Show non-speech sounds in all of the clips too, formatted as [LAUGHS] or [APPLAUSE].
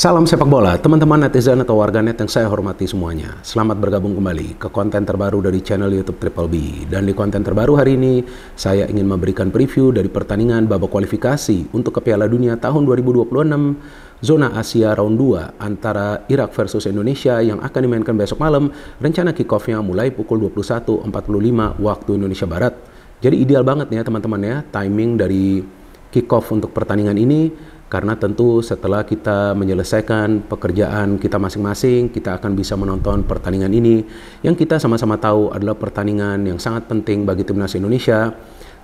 Salam sepak bola, teman-teman netizen atau warganet yang saya hormati semuanya. Selamat bergabung kembali ke konten terbaru dari channel YouTube Triple B. Dan di konten terbaru hari ini, saya ingin memberikan preview dari pertandingan babak kualifikasi untuk ke Piala Dunia tahun 2026 zona Asia round 2 antara Irak versus Indonesia yang akan dimainkan besok malam. Rencana kick-off-nya mulai pukul 21.45 waktu Indonesia Barat. Jadi ideal banget ya teman-teman ya timing dari kick-off untuk pertandingan ini karena tentu setelah kita menyelesaikan pekerjaan kita masing-masing, kita akan bisa menonton pertandingan ini yang kita sama-sama tahu adalah pertandingan yang sangat penting bagi timnas Indonesia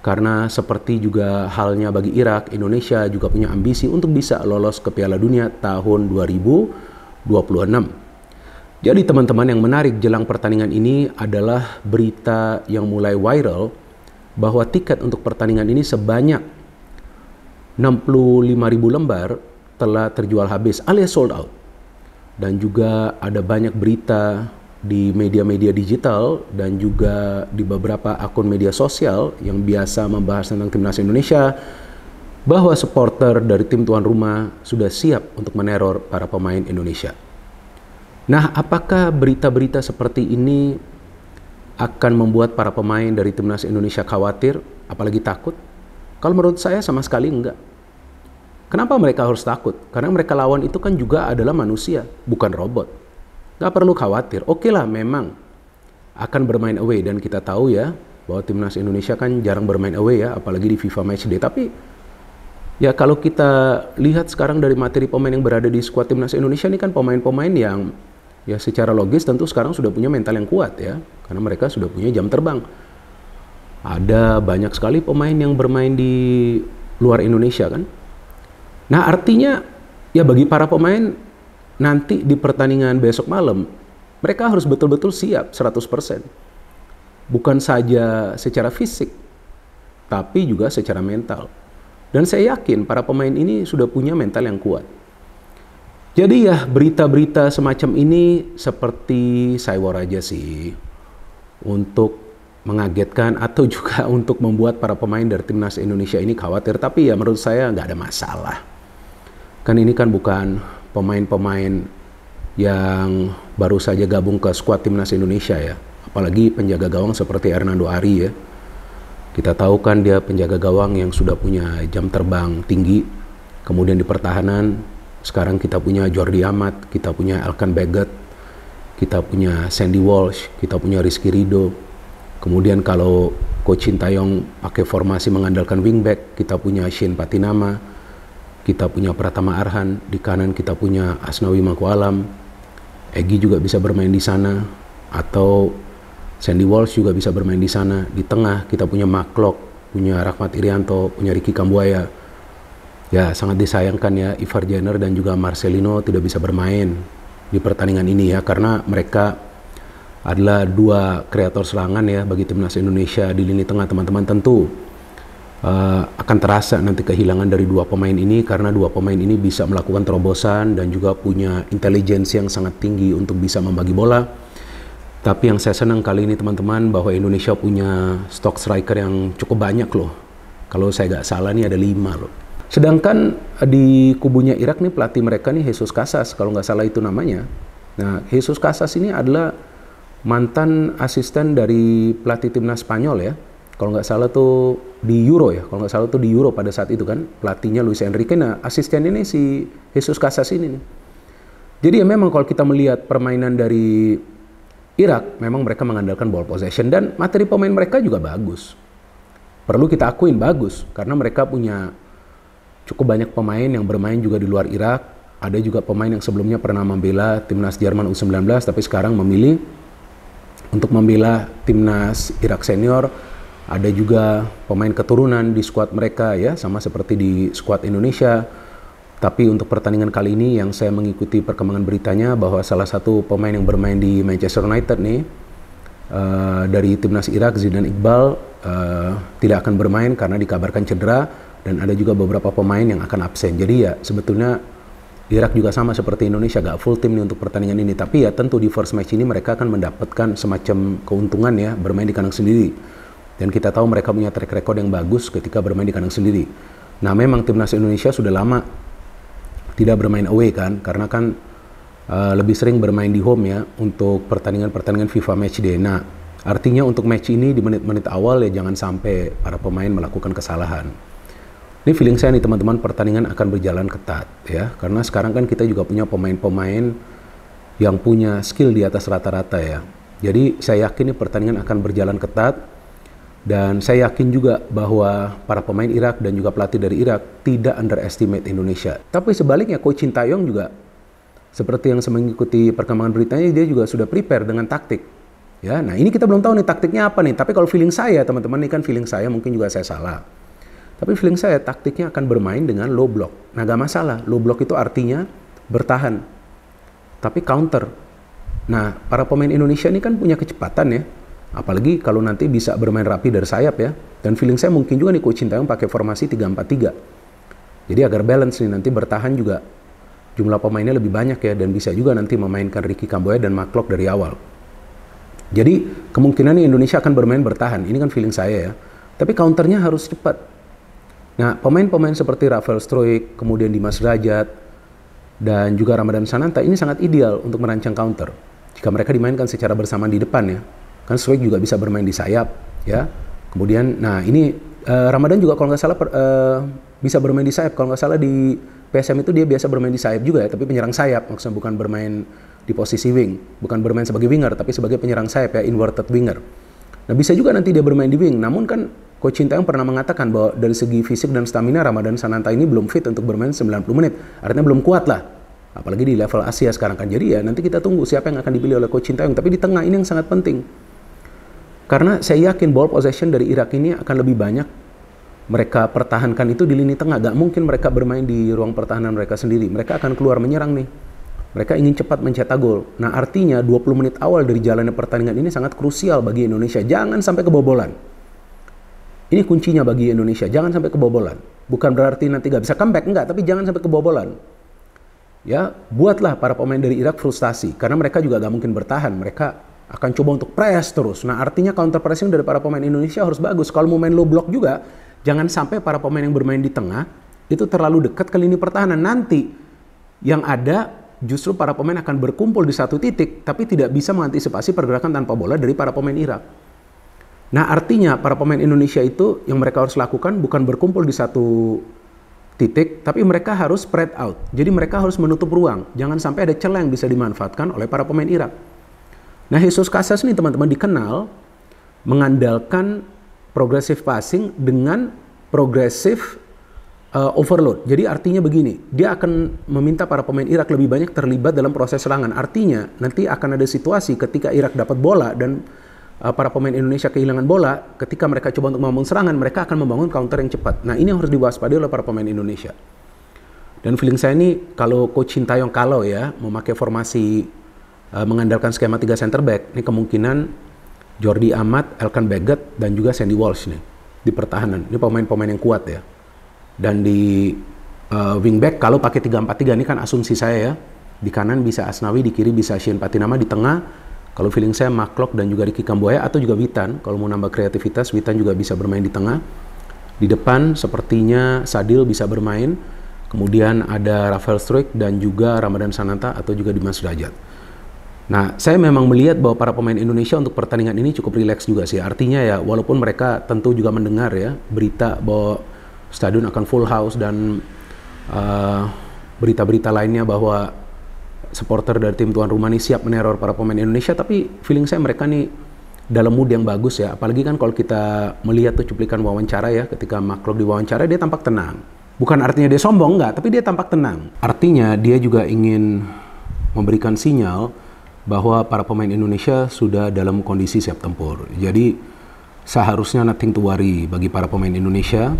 karena seperti juga halnya bagi Irak, Indonesia juga punya ambisi untuk bisa lolos ke Piala Dunia tahun 2026. Jadi teman-teman yang menarik jelang pertandingan ini adalah berita yang mulai viral bahwa tiket untuk pertandingan ini sebanyak 65.000 lembar telah terjual habis alias sold out. Dan juga ada banyak berita di media-media digital dan juga di beberapa akun media sosial yang biasa membahas tentang timnas Indonesia bahwa supporter dari tim tuan rumah sudah siap untuk meneror para pemain Indonesia. Nah, apakah berita-berita seperti ini akan membuat para pemain dari timnas Indonesia khawatir, apalagi takut? Kalau menurut saya sama sekali enggak. Kenapa mereka harus takut? Karena mereka lawan itu kan juga adalah manusia, bukan robot nggak perlu khawatir. Oke lah memang akan bermain away dan kita tahu ya bahwa timnas Indonesia kan jarang bermain away ya, apalagi di FIFA Matchday. Tapi ya kalau kita lihat sekarang dari materi pemain yang berada di skuad timnas Indonesia ini kan pemain-pemain yang ya secara logis tentu sekarang sudah punya mental yang kuat ya, karena mereka sudah punya jam terbang. Ada banyak sekali pemain yang bermain di luar Indonesia kan. Nah artinya ya bagi para pemain nanti di pertandingan besok malam mereka harus betul-betul siap 100%. Bukan saja secara fisik, tapi juga secara mental. Dan saya yakin para pemain ini sudah punya mental yang kuat. Jadi ya berita-berita semacam ini seperti cyber aja sih untuk mengagetkan atau [LAUGHS] juga untuk membuat para pemain dari timnas Indonesia ini khawatir. Tapi ya menurut saya nggak ada masalah. Kan ini kan bukan pemain-pemain yang baru saja gabung ke skuad timnas Indonesia ya. Apalagi penjaga gawang seperti Hernando Ari ya. Kita tahu kan dia penjaga gawang yang sudah punya jam terbang tinggi. Kemudian di pertahanan sekarang kita punya Jordi Amat, kita punya Elkan Bagot, kita punya Sandy Walsh, kita punya Rizky Rido. Kemudian kalau Coach Sintayong pakai formasi mengandalkan wingback, kita punya Shin Patinama, kita punya Pratama Arhan, di kanan kita punya Asnawi Mangku Alam, Egi juga bisa bermain di sana, atau Sandy Walsh juga bisa bermain di sana. Di tengah kita punya Maklok, punya Rahmat Irianto, punya Ricky Kambuaya. Ya, sangat disayangkan ya Ivar Jenner dan juga Marcelino tidak bisa bermain di pertandingan ini ya, karena mereka adalah dua kreator serangan ya bagi timnas Indonesia di lini tengah teman-teman tentu uh, akan terasa nanti kehilangan dari dua pemain ini karena dua pemain ini bisa melakukan terobosan dan juga punya intelijensi yang sangat tinggi untuk bisa membagi bola. Tapi yang saya senang kali ini teman-teman bahwa Indonesia punya stok striker yang cukup banyak loh. Kalau saya nggak salah nih ada lima loh. Sedangkan eh, di kubunya Irak nih pelatih mereka nih Jesus Casas kalau nggak salah itu namanya. Nah Jesus Casas ini adalah mantan asisten dari pelatih timnas Spanyol ya kalau nggak salah tuh di Euro ya, kalau nggak salah tuh di Euro pada saat itu kan, pelatihnya Luis Enrique, nah asisten ini si Jesus Casas ini nih. Jadi ya memang kalau kita melihat permainan dari Irak, memang mereka mengandalkan ball possession dan materi pemain mereka juga bagus. Perlu kita akuin bagus, karena mereka punya cukup banyak pemain yang bermain juga di luar Irak. Ada juga pemain yang sebelumnya pernah membela timnas Jerman U19, tapi sekarang memilih untuk membela timnas Irak senior ada juga pemain keturunan di skuad mereka ya, sama seperti di skuad Indonesia. Tapi untuk pertandingan kali ini yang saya mengikuti perkembangan beritanya bahwa salah satu pemain yang bermain di Manchester United nih uh, dari timnas Irak Zidane Iqbal uh, tidak akan bermain karena dikabarkan cedera dan ada juga beberapa pemain yang akan absen. Jadi ya sebetulnya Irak juga sama seperti Indonesia gak full tim nih untuk pertandingan ini. Tapi ya tentu di first match ini mereka akan mendapatkan semacam keuntungan ya bermain di kandang sendiri dan kita tahu mereka punya track record yang bagus ketika bermain di kandang sendiri. Nah, memang timnas Indonesia sudah lama tidak bermain away kan, karena kan uh, lebih sering bermain di home ya untuk pertandingan-pertandingan FIFA Match Matchday. Nah, artinya untuk match ini di menit-menit awal ya jangan sampai para pemain melakukan kesalahan. Ini feeling saya nih teman-teman, pertandingan akan berjalan ketat ya, karena sekarang kan kita juga punya pemain-pemain yang punya skill di atas rata-rata ya. Jadi saya yakin ini pertandingan akan berjalan ketat, dan saya yakin juga bahwa para pemain Irak dan juga pelatih dari Irak tidak underestimate Indonesia. Tapi sebaliknya Coach Yong juga seperti yang mengikuti perkembangan beritanya dia juga sudah prepare dengan taktik. Ya, nah ini kita belum tahu nih taktiknya apa nih. Tapi kalau feeling saya teman-teman ini kan feeling saya mungkin juga saya salah. Tapi feeling saya taktiknya akan bermain dengan low block. Nah gak masalah, low block itu artinya bertahan. Tapi counter. Nah para pemain Indonesia ini kan punya kecepatan ya Apalagi kalau nanti bisa bermain rapi dari sayap ya. Dan feeling saya mungkin juga nih Coach Sintayong pakai formasi 3-4-3. Jadi agar balance nih nanti bertahan juga jumlah pemainnya lebih banyak ya dan bisa juga nanti memainkan Ricky Kamboya dan Maklok dari awal. Jadi kemungkinan nih Indonesia akan bermain bertahan. Ini kan feeling saya ya. Tapi counternya harus cepat. Nah pemain-pemain seperti Rafael Stroik, kemudian Dimas rajat dan juga Ramadan Sananta ini sangat ideal untuk merancang counter. Jika mereka dimainkan secara bersamaan di depan ya kan Swag juga bisa bermain di sayap ya kemudian nah ini uh, Ramadan juga kalau nggak salah per, uh, bisa bermain di sayap kalau nggak salah di PSM itu dia biasa bermain di sayap juga ya tapi penyerang sayap maksudnya bukan bermain di posisi wing bukan bermain sebagai winger tapi sebagai penyerang sayap ya inverted winger nah bisa juga nanti dia bermain di wing namun kan Coach cinta yang pernah mengatakan bahwa dari segi fisik dan stamina Ramadan Sananta ini belum fit untuk bermain 90 menit. Artinya belum kuat lah. Apalagi di level Asia sekarang kan. Jadi ya nanti kita tunggu siapa yang akan dipilih oleh Coach yang Tapi di tengah ini yang sangat penting. Karena saya yakin ball possession dari Irak ini akan lebih banyak mereka pertahankan itu di lini tengah. Gak mungkin mereka bermain di ruang pertahanan mereka sendiri. Mereka akan keluar menyerang nih. Mereka ingin cepat mencetak gol. Nah artinya 20 menit awal dari jalannya pertandingan ini sangat krusial bagi Indonesia. Jangan sampai kebobolan. Ini kuncinya bagi Indonesia. Jangan sampai kebobolan. Bukan berarti nanti gak bisa comeback. Enggak, tapi jangan sampai kebobolan. Ya, buatlah para pemain dari Irak frustasi. Karena mereka juga gak mungkin bertahan. Mereka akan coba untuk press terus. Nah, artinya counter pressing dari para pemain Indonesia harus bagus. Kalau mau main low block juga, jangan sampai para pemain yang bermain di tengah itu terlalu dekat ke lini pertahanan. Nanti yang ada justru para pemain akan berkumpul di satu titik, tapi tidak bisa mengantisipasi pergerakan tanpa bola dari para pemain Irak. Nah, artinya para pemain Indonesia itu yang mereka harus lakukan bukan berkumpul di satu titik, tapi mereka harus spread out. Jadi mereka harus menutup ruang. Jangan sampai ada celah yang bisa dimanfaatkan oleh para pemain Irak. Nah, Jesus Casas ini teman-teman dikenal mengandalkan progressive passing dengan progressive uh, overload. Jadi artinya begini, dia akan meminta para pemain Irak lebih banyak terlibat dalam proses serangan. Artinya nanti akan ada situasi ketika Irak dapat bola dan uh, para pemain Indonesia kehilangan bola, ketika mereka coba untuk membangun serangan, mereka akan membangun counter yang cepat. Nah, ini harus diwaspadai oleh para pemain Indonesia. Dan feeling saya ini kalau coach yang kalau ya memakai formasi Eh, mengandalkan skema tiga center back, ini kemungkinan Jordi Amat, Elkan Baget dan juga Sandy Walsh nih di pertahanan. Ini pemain-pemain yang kuat ya. Dan di uh, back kalau pakai 3-4-3 ini kan asumsi saya ya. Di kanan bisa Asnawi, di kiri bisa Shin Patinama, di tengah kalau feeling saya Maklok dan juga Ricky Kamboya atau juga Witan. Kalau mau nambah kreativitas, Witan juga bisa bermain di tengah. Di depan sepertinya Sadil bisa bermain. Kemudian ada Rafael Struik dan juga Ramadan Sananta atau juga Dimas Dajat. Nah, saya memang melihat bahwa para pemain Indonesia untuk pertandingan ini cukup rileks juga sih. Artinya ya, walaupun mereka tentu juga mendengar ya berita bahwa stadion akan full house dan berita eh, berita-berita lainnya bahwa supporter dari tim tuan rumah ini siap meneror para pemain Indonesia. Tapi feeling saya mereka nih dalam mood yang bagus ya. Apalagi kan kalau kita melihat tuh cuplikan wawancara ya, ketika Makhluk diwawancara dia tampak tenang. Bukan artinya dia sombong nggak, tapi dia tampak tenang. Artinya dia juga ingin memberikan sinyal bahwa para pemain Indonesia sudah dalam kondisi siap tempur. Jadi seharusnya nothing to worry bagi para pemain Indonesia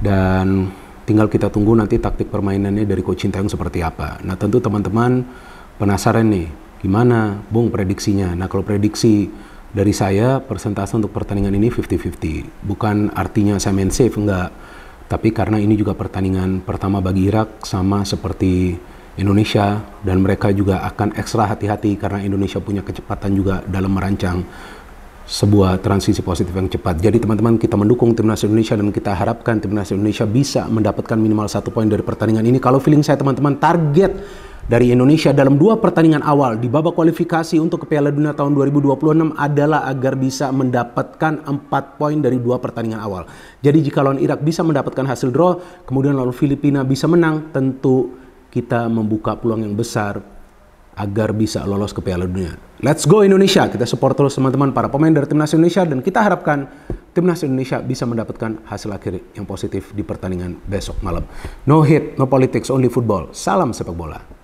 dan tinggal kita tunggu nanti taktik permainannya dari coach Sintayong seperti apa. Nah, tentu teman-teman penasaran nih gimana Bung prediksinya. Nah, kalau prediksi dari saya persentase untuk pertandingan ini 50-50. Bukan artinya saya main safe enggak, tapi karena ini juga pertandingan pertama bagi Irak sama seperti Indonesia dan mereka juga akan ekstra hati-hati karena Indonesia punya kecepatan juga dalam merancang sebuah transisi positif yang cepat. Jadi teman-teman kita mendukung timnas Indonesia dan kita harapkan timnas Indonesia bisa mendapatkan minimal satu poin dari pertandingan ini. Kalau feeling saya teman-teman target dari Indonesia dalam dua pertandingan awal di babak kualifikasi untuk Piala Dunia tahun 2026 adalah agar bisa mendapatkan empat poin dari dua pertandingan awal. Jadi jika lawan Irak bisa mendapatkan hasil draw, kemudian lawan Filipina bisa menang, tentu kita membuka peluang yang besar agar bisa lolos ke Piala Dunia. Let's go Indonesia. Kita support terus teman-teman para pemain dari timnas Indonesia dan kita harapkan timnas Indonesia bisa mendapatkan hasil akhir yang positif di pertandingan besok malam. No hit, no politics, only football. Salam sepak bola.